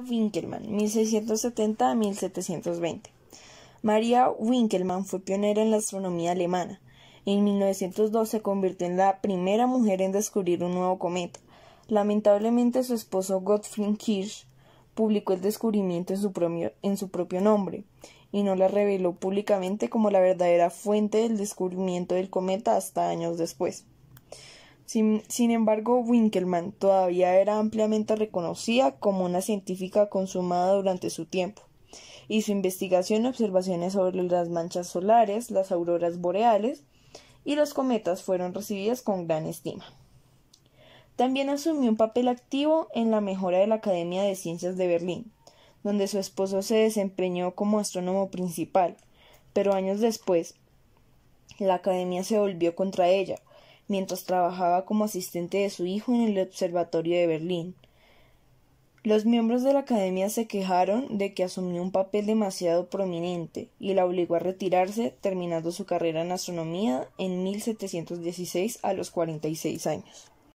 Winkelmann, 1670 1720. María Winkelmann fue pionera en la astronomía alemana. En 1912 se convirtió en la primera mujer en descubrir un nuevo cometa. Lamentablemente su esposo Gottfried Kirsch publicó el descubrimiento en su propio nombre y no la reveló públicamente como la verdadera fuente del descubrimiento del cometa hasta años después. Sin, embargo, Winkelmann todavía era ampliamente reconocida como una científica consumada durante su tiempo, y su investigación y observaciones sobre las manchas solares, las auroras boreales y los cometas fueron recibidas con gran estima. También asumió un papel activo en la mejora de la Academia de Ciencias de Berlín, donde su esposo se desempeñó como astrónomo principal, pero años después la Academia se volvió contra ella, mientras trabajaba como asistente de su hijo en el Observatorio de Berlín. Los miembros de la Academia se quejaron de que asumió un papel demasiado prominente y la obligó a retirarse, terminando su carrera en astronomía en 1716 a los 46 años.